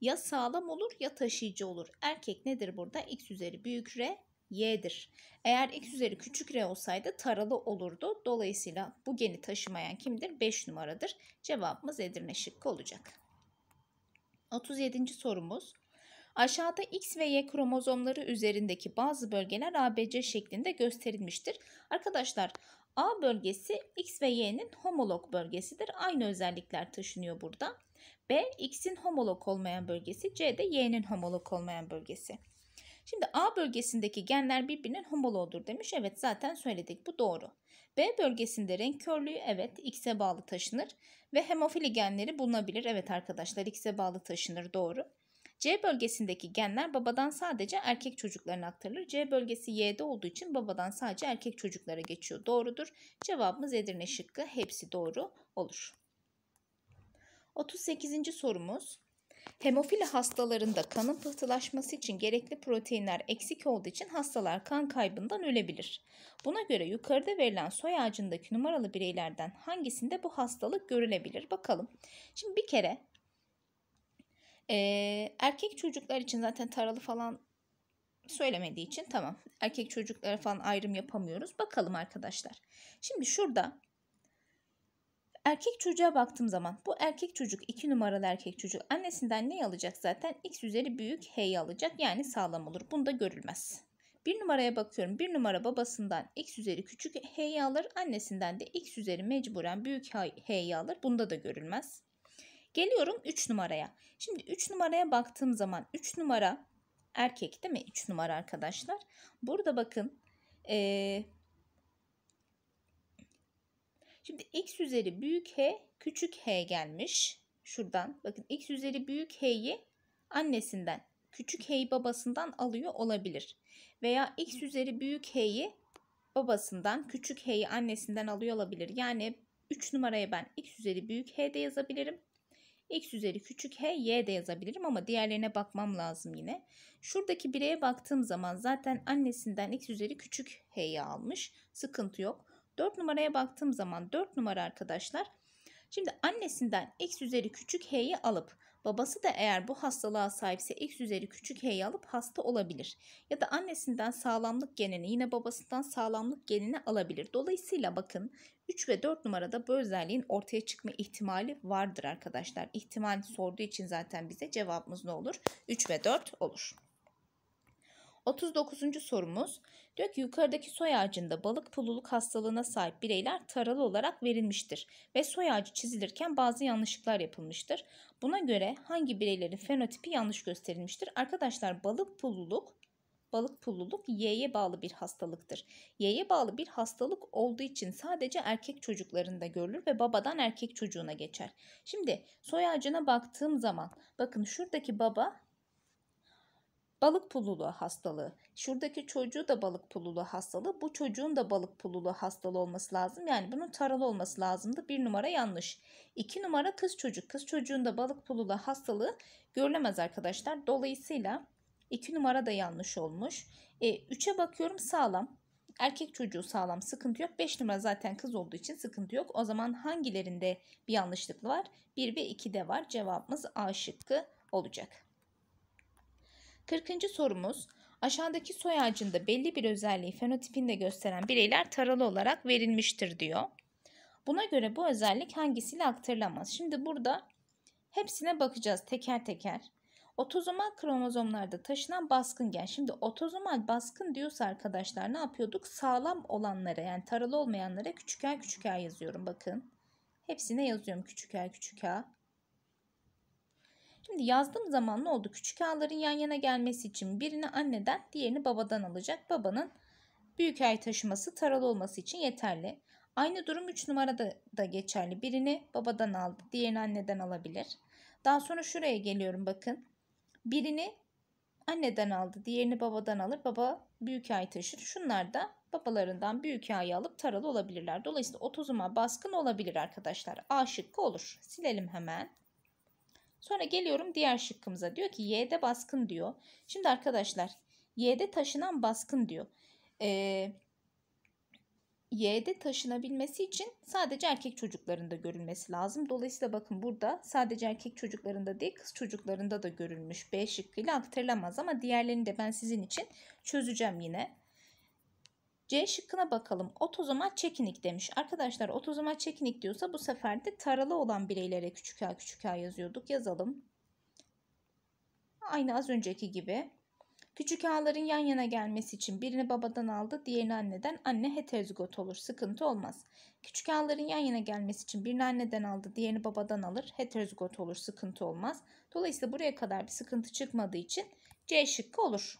ya sağlam olur ya taşıyıcı olur. Erkek nedir burada? X üzeri büyük R Y'dir. Eğer X üzeri küçük R olsaydı taralı olurdu. Dolayısıyla bu geni taşımayan kimdir? 5 numaradır. Cevabımız Edirne şıkkı olacak. 37. sorumuz. Aşağıda X ve Y kromozomları üzerindeki bazı bölgeler ABC şeklinde gösterilmiştir. Arkadaşlar A bölgesi X ve Y'nin homolog bölgesidir. Aynı özellikler taşınıyor burada. B, X'in homolog olmayan bölgesi. C de Y'nin homolog olmayan bölgesi. Şimdi A bölgesindeki genler birbirinin homoloğudur demiş. Evet zaten söyledik bu doğru. B bölgesinde renk körlüğü evet X'e bağlı taşınır ve hemofili genleri bulunabilir. Evet arkadaşlar X'e bağlı taşınır doğru. C bölgesindeki genler babadan sadece erkek çocuklarına aktarılır. C bölgesi Y'de olduğu için babadan sadece erkek çocuklara geçiyor. Doğrudur. Cevabımız Edirne şıkkı. Hepsi doğru olur. 38. sorumuz. Hemofili hastalarında kanın pıhtılaşması için gerekli proteinler eksik olduğu için hastalar kan kaybından ölebilir. Buna göre yukarıda verilen soy ağacındaki numaralı bireylerden hangisinde bu hastalık görülebilir? Bakalım. Şimdi bir kere ee, erkek çocuklar için zaten taralı falan söylemediği için tamam. Erkek çocuklara falan ayrım yapamıyoruz. Bakalım arkadaşlar. Şimdi şurada erkek çocuğa baktığım zaman bu erkek çocuk 2 numaralı erkek çocuk annesinden ne alacak zaten? X üzeri büyük H'yi alacak yani sağlam olur. Bunda görülmez. 1 numaraya bakıyorum. 1 numara babasından x üzeri küçük H'yi alır. Annesinden de x üzeri mecburen büyük H'yi alır. Bunda da görülmez. Geliyorum 3 numaraya. Şimdi 3 numaraya baktığım zaman 3 numara erkek değil mi? 3 numara arkadaşlar. Burada bakın. Ee, şimdi x üzeri büyük h küçük h gelmiş. Şuradan bakın x üzeri büyük h'yi annesinden küçük h'yi babasından alıyor olabilir. Veya x üzeri büyük h'yi babasından küçük h'yi annesinden alıyor olabilir. Yani 3 numaraya ben x üzeri büyük h de yazabilirim. X üzeri küçük h, y de yazabilirim ama diğerlerine bakmam lazım yine. Şuradaki bireye baktığım zaman zaten annesinden x üzeri küçük h'yi almış. Sıkıntı yok. 4 numaraya baktığım zaman 4 numara arkadaşlar. Şimdi annesinden x üzeri küçük h'yi alıp babası da eğer bu hastalığa sahipse x üzeri küçük h'yi alıp hasta olabilir. Ya da annesinden sağlamlık genini yine babasından sağlamlık genini alabilir. Dolayısıyla bakın 3 ve 4 numarada bu özelliğin ortaya çıkma ihtimali vardır arkadaşlar. İhtimal sorduğu için zaten bize cevabımız ne olur? 3 ve 4 olur. 39. sorumuz. Diyor ki yukarıdaki soy ağacında balık pululuk hastalığına sahip bireyler taralı olarak verilmiştir ve soy ağacı çizilirken bazı yanlışlıklar yapılmıştır. Buna göre hangi bireylerin fenotipi yanlış gösterilmiştir? Arkadaşlar balık pululuk balık pululuk Y'ye bağlı bir hastalıktır. Y'ye bağlı bir hastalık olduğu için sadece erkek çocuklarında görülür ve babadan erkek çocuğuna geçer. Şimdi soy ağacına baktığım zaman bakın şuradaki baba balık pulluluğu hastalığı. Şuradaki çocuğu da balık pulluluğu hastalığı. Bu çocuğun da balık pulluluğu hastalığı olması lazım. Yani bunun taralı olması lazımdı. Bir numara yanlış. İki numara kız çocuk. Kız çocuğunda balık pulluluğu hastalığı görülemez arkadaşlar. Dolayısıyla 2 numara da yanlış olmuş. 3'e e bakıyorum sağlam. Erkek çocuğu sağlam sıkıntı yok. 5 numara zaten kız olduğu için sıkıntı yok. O zaman hangilerinde bir yanlışlık var? 1 ve de var. Cevabımız A şıkkı olacak. 40. sorumuz. Aşağıdaki soy ağacında belli bir özelliği fenotipinde gösteren bireyler taralı olarak verilmiştir diyor. Buna göre bu özellik hangisiyle aktarılamaz? Şimdi burada hepsine bakacağız teker teker. Otozomal kromozomlarda taşınan baskın gen. Şimdi otozomal baskın diyorsa arkadaşlar ne yapıyorduk? Sağlam olanlara yani taralı olmayanlara küçük a küçük a yazıyorum bakın. Hepsine yazıyorum küçük a küçük a. Şimdi yazdığım zaman ne oldu? Küçük ağların yan yana gelmesi için birini anneden diğerini babadan alacak. Babanın büyük ay taşıması taralı olması için yeterli. Aynı durum 3 numarada da geçerli. Birini babadan aldı diğerini anneden alabilir. Daha sonra şuraya geliyorum bakın birini anneden aldı, diğerini babadan alır. Baba büyük ay taşır. Şunlar da babalarından büyük ayı alıp taralı olabilirler. Dolayısıyla otuzuma baskın olabilir arkadaşlar. A şıkkı olur. Silelim hemen. Sonra geliyorum diğer şıkkımıza. Diyor ki Y'de baskın diyor. Şimdi arkadaşlar Y'de taşınan baskın diyor. Ee, Y'de taşınabilmesi için sadece erkek çocuklarında görülmesi lazım. Dolayısıyla bakın burada sadece erkek çocuklarında değil kız çocuklarında da görülmüş. B şıkkıyla aktarılamaz ama diğerlerini de ben sizin için çözeceğim yine. C şıkkına bakalım. Otozomal çekinik demiş. Arkadaşlar otozomal çekinik diyorsa bu sefer de taralı olan bireylere küçük a küçük a yazıyorduk. Yazalım. Aynı az önceki gibi. Küçük ağların yan yana gelmesi için birini babadan aldı, diğerini anneden. Anne heterozigot olur, sıkıntı olmaz. Küçük ağların yan yana gelmesi için birini anneden aldı, diğerini babadan alır, heterozigot olur, sıkıntı olmaz. Dolayısıyla buraya kadar bir sıkıntı çıkmadığı için C şıkkı olur.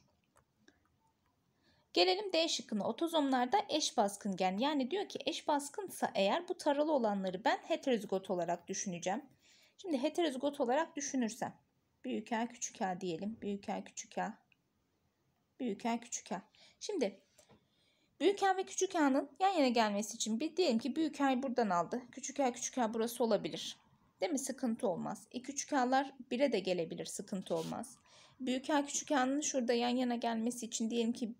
Gelelim D şıkkına. Otozomlarda eş baskın gen. Yani diyor ki eş baskınsa eğer bu taralı olanları ben heterozigot olarak düşüneceğim. Şimdi heterozigot olarak düşünürsem büyük A küçük A diyelim. Büyük A küçük A büyük A küçük A. Şimdi büyük A ve küçük A'nın yan yana gelmesi için bir diyelim ki büyük A'yı buradan aldı. Küçük A küçük A burası olabilir. Değil mi? Sıkıntı olmaz. E, küçük A'lar 1'e de gelebilir. Sıkıntı olmaz. Büyük A küçük A'nın şurada yan yana gelmesi için diyelim ki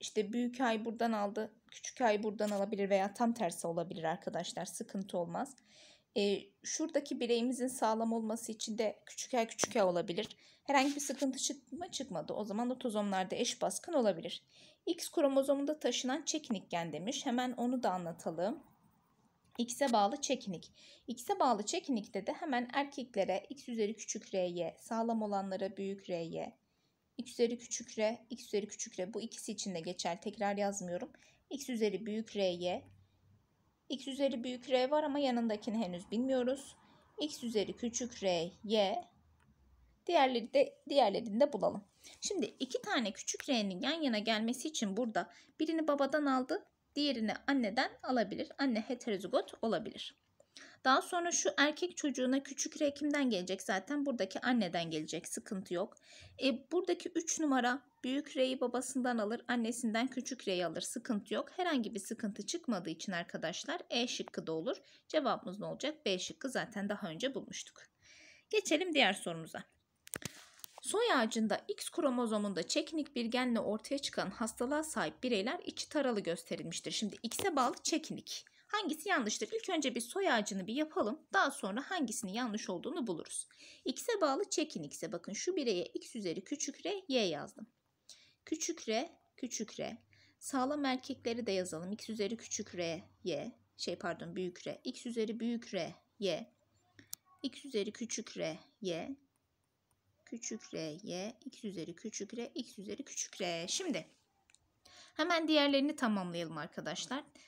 işte büyük ay buradan aldı, küçük ay buradan alabilir veya tam tersi olabilir arkadaşlar. Sıkıntı olmaz. E, şuradaki bireyimizin sağlam olması için de küçük el küçük el olabilir. Herhangi bir sıkıntı çıktı mı çıkmadı. O zaman otozomlarda eş baskın olabilir. X kromozomunda taşınan çekinik gen demiş. Hemen onu da anlatalım. X'e bağlı çekinik. X'e bağlı çekinikte de hemen erkeklere X üzeri küçük R'ye, sağlam olanlara büyük R'ye, X üzeri küçük R, X üzeri küçük R bu ikisi için de geçer. Tekrar yazmıyorum. X üzeri büyük R'ye, x üzeri büyük r var ama yanındakini henüz bilmiyoruz. x üzeri küçük r, y. Diğerleri de, diğerlerini de bulalım. Şimdi iki tane küçük r'nin yan yana gelmesi için burada birini babadan aldı, diğerini anneden alabilir. Anne heterozigot olabilir. Daha sonra şu erkek çocuğuna küçük R gelecek zaten? Buradaki anneden gelecek. Sıkıntı yok. E, buradaki 3 numara büyük reyi babasından alır. Annesinden küçük reyi alır. Sıkıntı yok. Herhangi bir sıkıntı çıkmadığı için arkadaşlar E şıkkı da olur. Cevabımız ne olacak? B şıkkı zaten daha önce bulmuştuk. Geçelim diğer sorumuza. Soy ağacında X kromozomunda çekinik bir genle ortaya çıkan hastalığa sahip bireyler içi taralı gösterilmiştir. Şimdi X'e bağlı çekinik. Hangisi yanlıştır? İlk önce bir soy ağacını bir yapalım. Daha sonra hangisinin yanlış olduğunu buluruz. X'e bağlı çekin X'e. Bakın şu bireye X üzeri küçük R, Y yazdım. Küçük R, küçük R. Sağlam erkekleri de yazalım. X üzeri küçük R, Y. Şey pardon büyük R. X üzeri büyük R, Y. X üzeri küçük R, Y. Küçük R, Y. X üzeri küçük R, X üzeri küçük R. Şimdi hemen diğerlerini tamamlayalım arkadaşlar. Arkadaşlar.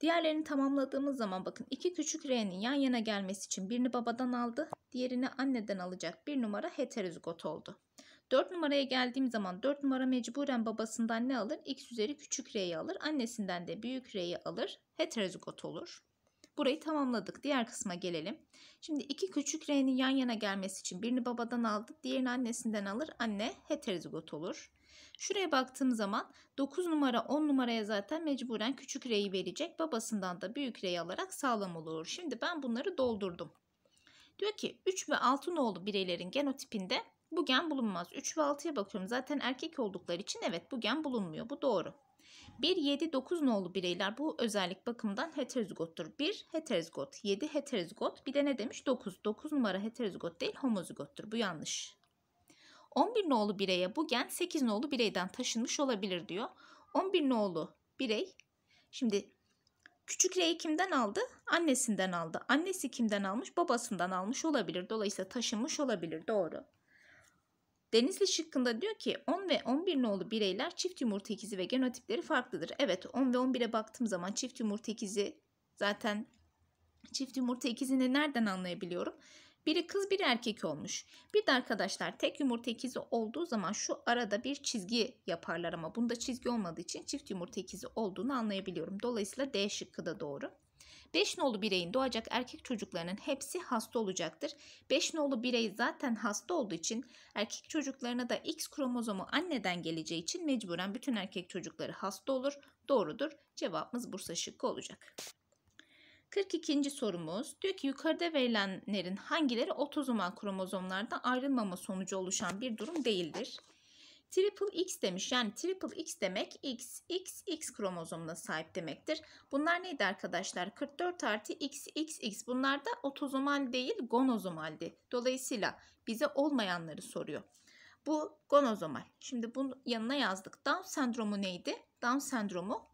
Diğerlerini tamamladığımız zaman bakın iki küçük R'nin yan yana gelmesi için birini babadan aldı, diğerini anneden alacak bir numara heterozigot oldu. 4 numaraya geldiğim zaman 4 numara mecburen babasından ne alır? X üzeri küçük R'yi alır. Annesinden de büyük R'yi alır. Heterozigot olur. Burayı tamamladık. Diğer kısma gelelim. Şimdi iki küçük R'nin yan yana gelmesi için birini babadan aldı. Diğerini annesinden alır. Anne heterozigot olur. Şuraya baktığım zaman 9 numara 10 numaraya zaten mecburen küçük R'yi verecek. Babasından da büyük R'yi alarak sağlam olur. Şimdi ben bunları doldurdum. Diyor ki 3 ve 6 nolu bireylerin genotipinde bu gen bulunmaz. 3 ve 6'ya bakıyorum. Zaten erkek oldukları için evet bu gen bulunmuyor. Bu doğru. 1, 7, 9 nolu bireyler bu özellik bakımından heterozigottur. 1 heterozigot, 7 heterozigot. Bir de ne demiş? 9. 9 numara heterozigot değil homozigottur. Bu yanlış. 11 nolu bireye bu gen 8 nolu bireyden taşınmış olabilir diyor. 11 nolu birey şimdi küçük R'yi kimden aldı? Annesinden aldı. Annesi kimden almış? Babasından almış olabilir. Dolayısıyla taşınmış olabilir. Doğru. Denizli şıkkında diyor ki 10 ve 11 nolu bireyler çift yumurta ikizi ve genotipleri farklıdır. Evet 10 ve 11'e baktığım zaman çift yumurta ikizi zaten çift yumurta ikizini nereden anlayabiliyorum? Biri kız bir erkek olmuş. Bir de arkadaşlar tek yumurta ikizi olduğu zaman şu arada bir çizgi yaparlar ama bunda çizgi olmadığı için çift yumurta ikizi olduğunu anlayabiliyorum. Dolayısıyla D şıkkı da doğru. 5 nolu bireyin doğacak erkek çocuklarının hepsi hasta olacaktır. 5 nolu birey zaten hasta olduğu için erkek çocuklarına da X kromozomu anneden geleceği için mecburen bütün erkek çocukları hasta olur. Doğrudur. Cevabımız Bursa şıkkı olacak. 42. sorumuz diyor ki yukarıda verilenlerin hangileri otozomal kromozomlardan ayrılmama sonucu oluşan bir durum değildir. Triple X demiş yani triple X demek X, X, X kromozomuna sahip demektir. Bunlar neydi arkadaşlar? 44 artı X, X, X bunlar da otozomal değil gonozomaldi. Dolayısıyla bize olmayanları soruyor. Bu gonozomal. Şimdi bunun yanına yazdık. Down sendromu neydi? Down sendromu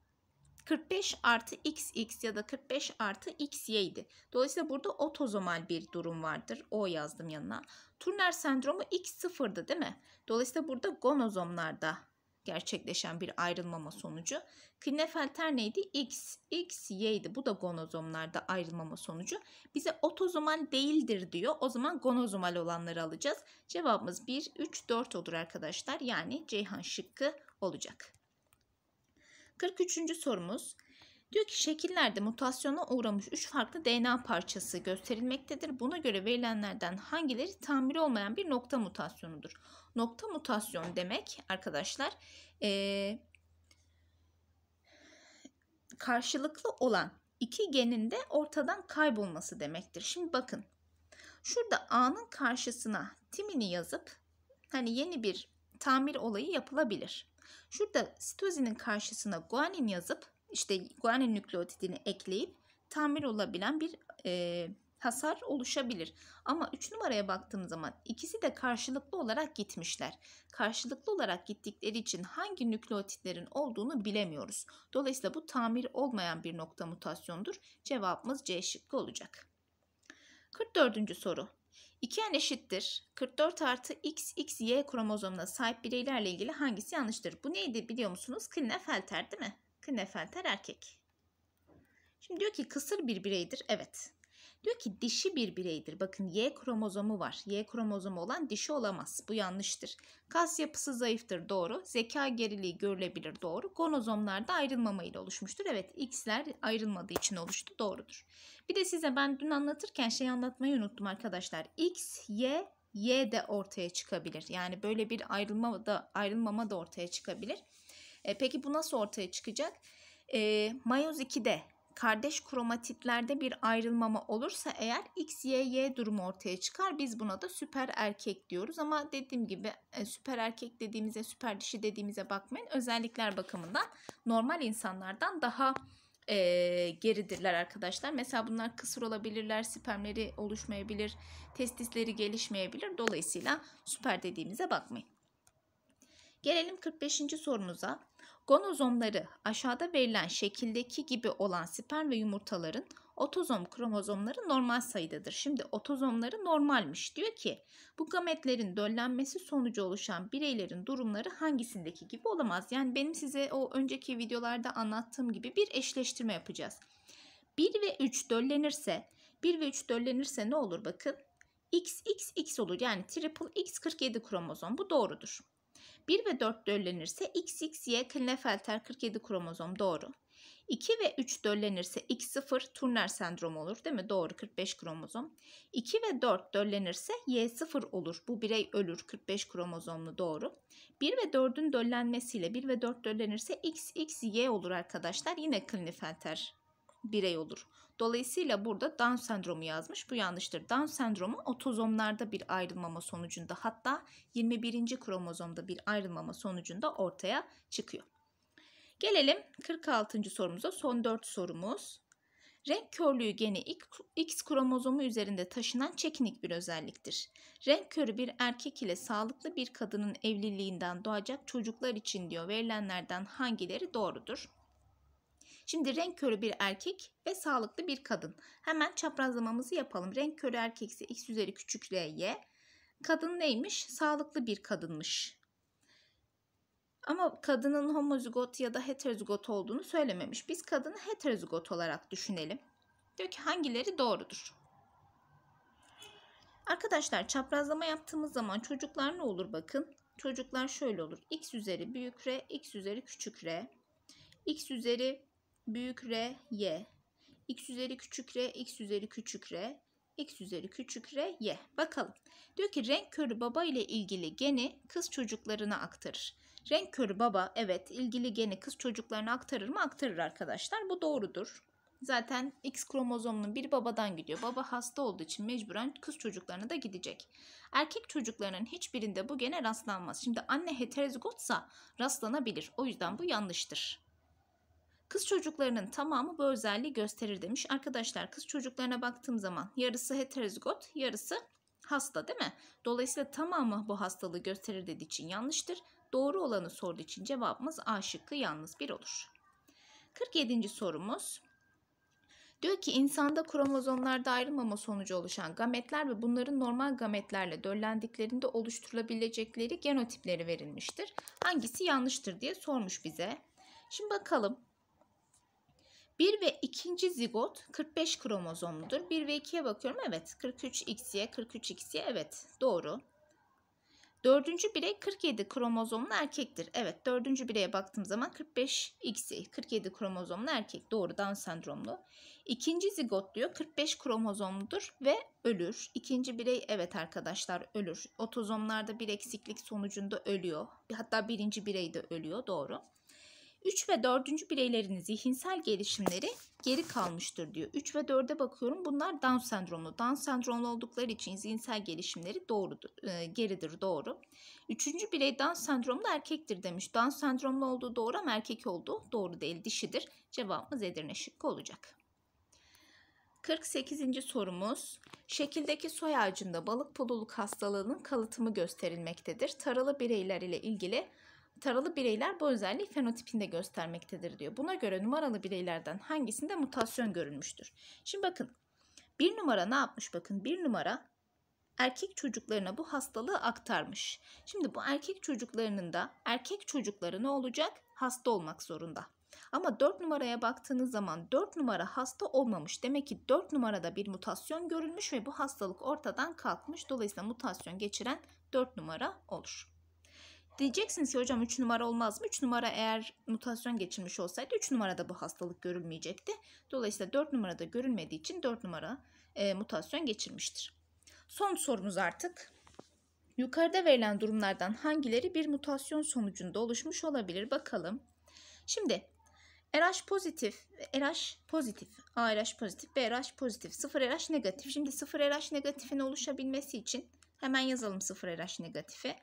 45 artı xx ya da 45 artı xy idi. Dolayısıyla burada otozomal bir durum vardır. O yazdım yanına. Turner sendromu x sıfırdı değil mi? Dolayısıyla burada gonozomlarda gerçekleşen bir ayrılmama sonucu. Klinefelter neydi? X, X, Y'di. Bu da gonozomlarda ayrılmama sonucu. Bize otozomal değildir diyor. O zaman gonozomal olanları alacağız. Cevabımız 1, 3, 4 olur arkadaşlar. Yani Ceyhan şıkkı olacak. 43. sorumuz. Diyor ki şekillerde mutasyona uğramış 3 farklı DNA parçası gösterilmektedir. Buna göre verilenlerden hangileri tamir olmayan bir nokta mutasyonudur? Nokta mutasyon demek arkadaşlar ee, karşılıklı olan iki genin de ortadan kaybolması demektir. Şimdi bakın şurada A'nın karşısına timini yazıp hani yeni bir tamir olayı yapılabilir. Şurada sitozinin karşısına guanin yazıp işte guanin nükleotidini ekleyip tamir olabilen bir e, hasar oluşabilir. Ama 3 numaraya baktığım zaman ikisi de karşılıklı olarak gitmişler. Karşılıklı olarak gittikleri için hangi nükleotitlerin olduğunu bilemiyoruz. Dolayısıyla bu tamir olmayan bir nokta mutasyondur. Cevabımız C şıkkı olacak. 44. soru. 2n eşittir 44 artı X X Y kromozomuna sahip bireylerle ilgili hangisi yanlıştır? Bu neydi biliyor musunuz? Klinefelter değil mi? Klinefelter erkek. Şimdi diyor ki kısır bir bireydir. Evet. Diyor ki dişi bir bireydir. Bakın Y kromozomu var. Y kromozomu olan dişi olamaz. Bu yanlıştır. Kas yapısı zayıftır. Doğru. Zeka geriliği görülebilir. Doğru. Gonozomlarda ayrılmama ile oluşmuştur. Evet X'ler ayrılmadığı için oluştu. Doğrudur. Bir de size ben dün anlatırken şey anlatmayı unuttum arkadaşlar. X, Y, Y de ortaya çıkabilir. Yani böyle bir ayrılma da, ayrılmama da ortaya çıkabilir. E, peki bu nasıl ortaya çıkacak? E, mayoz 2'de kardeş kromatitlerde bir ayrılmama olursa eğer XYY durumu ortaya çıkar. Biz buna da süper erkek diyoruz ama dediğim gibi e, süper erkek dediğimize süper dişi dediğimize bakmayın. Özellikler bakımından normal insanlardan daha e, geridirler arkadaşlar. Mesela bunlar kısır olabilirler, spermleri oluşmayabilir, testisleri gelişmeyebilir. Dolayısıyla süper dediğimize bakmayın. Gelelim 45. sorumuza. Gonozomları aşağıda verilen şekildeki gibi olan sperm ve yumurtaların otozom kromozomları normal sayıdadır. Şimdi otozomları normalmiş diyor ki bu gametlerin döllenmesi sonucu oluşan bireylerin durumları hangisindeki gibi olamaz. Yani benim size o önceki videolarda anlattığım gibi bir eşleştirme yapacağız. 1 ve 3 döllenirse 1 ve 3 döllenirse ne olur bakın. XXX olur yani triple X47 kromozom bu doğrudur. 1 ve 4 döllenirse XXY Klinefelter 47 kromozom doğru. 2 ve 3 döllenirse X0 Turner sendromu olur değil mi? Doğru 45 kromozom. 2 ve 4 döllenirse Y0 olur. Bu birey ölür 45 kromozomlu doğru. 1 ve 4'ün döllenmesiyle 1 ve 4 döllenirse XXY olur arkadaşlar. Yine Klinefelter birey olur. Dolayısıyla burada Down sendromu yazmış. Bu yanlıştır. Down sendromu otozomlarda bir ayrılmama sonucunda hatta 21. kromozomda bir ayrılmama sonucunda ortaya çıkıyor. Gelelim 46. sorumuza. Son 4 sorumuz. Renk körlüğü geni X kromozomu üzerinde taşınan çekinik bir özelliktir. Renk körü bir erkek ile sağlıklı bir kadının evliliğinden doğacak çocuklar için diyor verilenlerden hangileri doğrudur? Şimdi renk körü bir erkek ve sağlıklı bir kadın. Hemen çaprazlamamızı yapalım. Renk körü erkek ise x üzeri küçük r y. Kadın neymiş? Sağlıklı bir kadınmış. Ama kadının homozigot ya da heterozigot olduğunu söylememiş. Biz kadını heterozigot olarak düşünelim. Diyor ki hangileri doğrudur? Arkadaşlar çaprazlama yaptığımız zaman çocuklar ne olur bakın. Çocuklar şöyle olur. x üzeri büyük r, x üzeri küçük r. x üzeri büyük R, Y. X üzeri küçük R, X üzeri küçük R, X üzeri küçük R, Y. Bakalım. Diyor ki renk körü baba ile ilgili geni kız çocuklarına aktarır. Renk körü baba evet ilgili geni kız çocuklarına aktarır mı? Aktarır arkadaşlar. Bu doğrudur. Zaten X kromozomunun bir babadan gidiyor. Baba hasta olduğu için mecburen kız çocuklarına da gidecek. Erkek çocuklarının hiçbirinde bu gene rastlanmaz. Şimdi anne heterozigotsa rastlanabilir. O yüzden bu yanlıştır. Kız çocuklarının tamamı bu özelliği gösterir demiş. Arkadaşlar kız çocuklarına baktığım zaman yarısı heterozigot, yarısı hasta değil mi? Dolayısıyla tamamı bu hastalığı gösterir dediği için yanlıştır. Doğru olanı sorduğu için cevabımız A şıkkı yalnız bir olur. 47. sorumuz. Diyor ki insanda kromozomlarda ayrılmama sonucu oluşan gametler ve bunların normal gametlerle döllendiklerinde oluşturulabilecekleri genotipleri verilmiştir. Hangisi yanlıştır diye sormuş bize. Şimdi bakalım 1 ve 2. zigot 45 kromozomludur. 1 ve 2'ye bakıyorum. Evet. 43XY, 43XY. Evet. Doğru. Dördüncü birey 47 kromozomlu erkektir. Evet dördüncü bireye baktığım zaman 45 XY, 47 kromozomlu erkek doğru Down sendromlu. İkinci zigot diyor 45 kromozomludur ve ölür. İkinci birey evet arkadaşlar ölür. Otozomlarda bir eksiklik sonucunda ölüyor. Hatta birinci birey de ölüyor doğru. 3 ve 4. bireylerin zihinsel gelişimleri geri kalmıştır diyor. 3 ve 4'e bakıyorum. Bunlar Down sendromlu. Down sendromlu oldukları için zihinsel gelişimleri doğrudur, e, geridir doğru. 3. birey Down sendromlu erkektir demiş. Down sendromlu olduğu doğru ama erkek olduğu doğru değil dişidir. Cevabımız Edirne şıkkı olacak. 48. sorumuz. Şekildeki soy ağacında balık pululuk hastalığının kalıtımı gösterilmektedir. Taralı bireyler ile ilgili taralı bireyler bu özelliği fenotipinde göstermektedir diyor. Buna göre numaralı bireylerden hangisinde mutasyon görülmüştür? Şimdi bakın bir numara ne yapmış bakın bir numara erkek çocuklarına bu hastalığı aktarmış. Şimdi bu erkek çocuklarının da erkek çocukları ne olacak? Hasta olmak zorunda. Ama 4 numaraya baktığınız zaman 4 numara hasta olmamış. Demek ki 4 numarada bir mutasyon görülmüş ve bu hastalık ortadan kalkmış. Dolayısıyla mutasyon geçiren 4 numara olur. Diyeceksiniz ki hocam 3 numara olmaz mı? 3 numara eğer mutasyon geçirmiş olsaydı 3 numarada bu hastalık görülmeyecekti. Dolayısıyla 4 numarada görülmediği için 4 numara e, mutasyon geçirmiştir. Son sorumuz artık. Yukarıda verilen durumlardan hangileri bir mutasyon sonucunda oluşmuş olabilir bakalım. Şimdi RH pozitif, RH pozitif, ARH pozitif, BRH pozitif, 0RH negatif. Şimdi 0RH negatifin oluşabilmesi için hemen yazalım 0RH negatifi.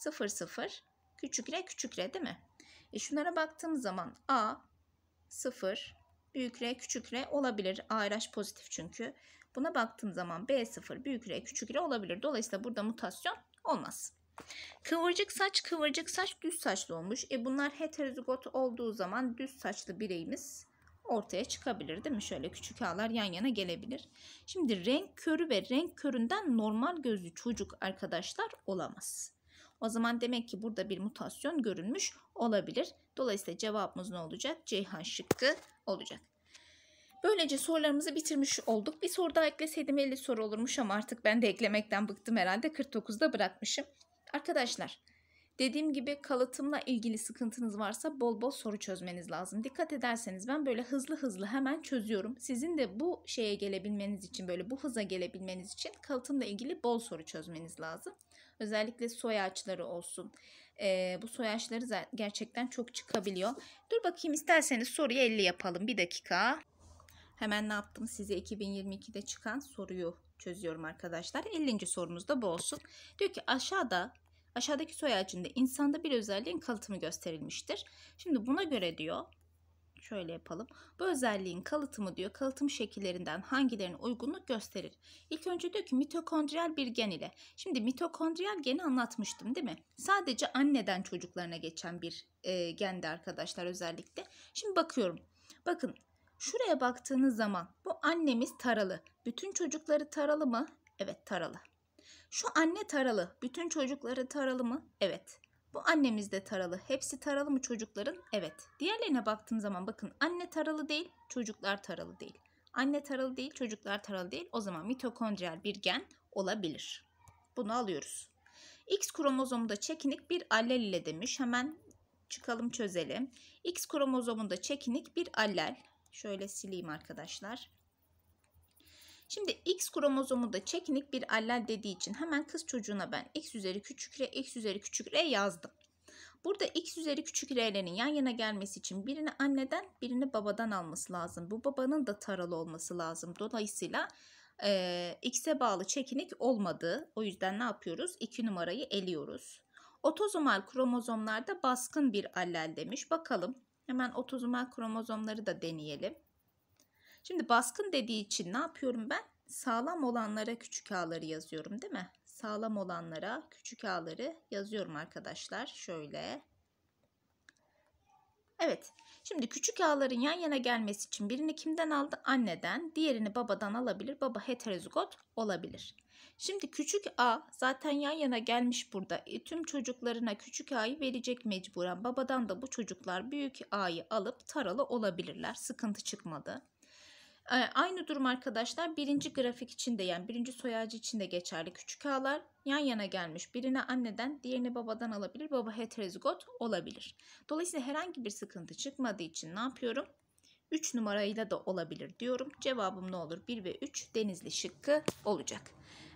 0 0 küçük r küçük r değil mi? E şunlara baktığım zaman a 0 büyük r küçük r olabilir. ARH pozitif çünkü. Buna baktığım zaman b 0 büyük r küçük r olabilir. Dolayısıyla burada mutasyon olmaz. Kıvırcık saç kıvırcık saç düz saçlı olmuş. E bunlar heterozigot olduğu zaman düz saçlı bireyimiz ortaya çıkabilir değil mi? Şöyle küçük ağlar yan yana gelebilir. Şimdi renk körü ve renk köründen normal gözlü çocuk arkadaşlar olamaz. O zaman demek ki burada bir mutasyon görülmüş olabilir. Dolayısıyla cevabımız ne olacak? Ceyhan şıkkı olacak. Böylece sorularımızı bitirmiş olduk. Bir soru daha ekleseydim 50 soru olurmuş ama artık ben de eklemekten bıktım herhalde. 49'da bırakmışım. Arkadaşlar Dediğim gibi kalıtımla ilgili sıkıntınız varsa bol bol soru çözmeniz lazım. Dikkat ederseniz ben böyle hızlı hızlı hemen çözüyorum. Sizin de bu şeye gelebilmeniz için böyle bu hıza gelebilmeniz için kalıtımla ilgili bol soru çözmeniz lazım. Özellikle soy ağaçları olsun. Ee, bu soy ağaçları gerçekten çok çıkabiliyor. Dur bakayım isterseniz soruyu 50 yapalım. Bir dakika. Hemen ne yaptım? Size 2022'de çıkan soruyu çözüyorum arkadaşlar. 50. sorumuz da bu olsun. Diyor ki aşağıda Aşağıdaki soy ağacında insanda bir özelliğin kalıtımı gösterilmiştir. Şimdi buna göre diyor şöyle yapalım. Bu özelliğin kalıtımı diyor kalıtım şekillerinden hangilerine uygunluk gösterir. İlk önce diyor ki mitokondriyal bir gen ile. Şimdi mitokondriyal geni anlatmıştım değil mi? Sadece anneden çocuklarına geçen bir e, gendi arkadaşlar özellikle. Şimdi bakıyorum. Bakın şuraya baktığınız zaman bu annemiz taralı. Bütün çocukları taralı mı? Evet taralı. Şu anne taralı. Bütün çocukları taralı mı? Evet. Bu annemiz de taralı. Hepsi taralı mı çocukların? Evet. Diğerlerine baktığım zaman bakın anne taralı değil, çocuklar taralı değil. Anne taralı değil, çocuklar taralı değil. O zaman mitokondriyal bir gen olabilir. Bunu alıyoruz. X kromozomunda çekinik bir allel ile demiş. Hemen çıkalım çözelim. X kromozomunda çekinik bir allel. Şöyle sileyim arkadaşlar. Şimdi X kromozomu da çekinik bir allel dediği için hemen kız çocuğuna ben X üzeri küçük R, X üzeri küçük R yazdım. Burada X üzeri küçük R'lerin yan yana gelmesi için birini anneden birini babadan alması lazım. Bu babanın da taralı olması lazım. Dolayısıyla e, X'e bağlı çekinik olmadı. O yüzden ne yapıyoruz? 2 numarayı eliyoruz. Otozomal kromozomlarda baskın bir allel demiş. Bakalım hemen otozomal kromozomları da deneyelim. Şimdi baskın dediği için ne yapıyorum ben? Sağlam olanlara küçük a'ları yazıyorum değil mi? Sağlam olanlara küçük a'ları yazıyorum arkadaşlar. Şöyle. Evet. Şimdi küçük ağların yan yana gelmesi için birini kimden aldı? Anneden. Diğerini babadan alabilir. Baba heterozigot olabilir. Şimdi küçük A zaten yan yana gelmiş burada. E, tüm çocuklarına küçük A'yı verecek mecburen. Babadan da bu çocuklar büyük A'yı alıp taralı olabilirler. Sıkıntı çıkmadı. Aynı durum arkadaşlar birinci grafik için de yani birinci soy ağacı için de geçerli. Küçük ağlar yan yana gelmiş. Birini anneden diğerini babadan alabilir. Baba heterozigot olabilir. Dolayısıyla herhangi bir sıkıntı çıkmadığı için ne yapıyorum? 3 numarayla da olabilir diyorum. Cevabım ne olur? 1 ve 3 denizli şıkkı olacak.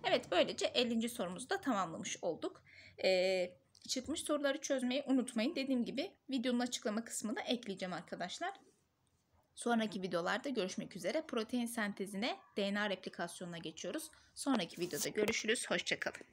Evet böylece 50. sorumuzu da tamamlamış olduk. Ee, çıkmış soruları çözmeyi unutmayın. Dediğim gibi videonun açıklama kısmına ekleyeceğim arkadaşlar. Sonraki videolarda görüşmek üzere. Protein sentezine DNA replikasyonuna geçiyoruz. Sonraki videoda görüşürüz. Hoşçakalın.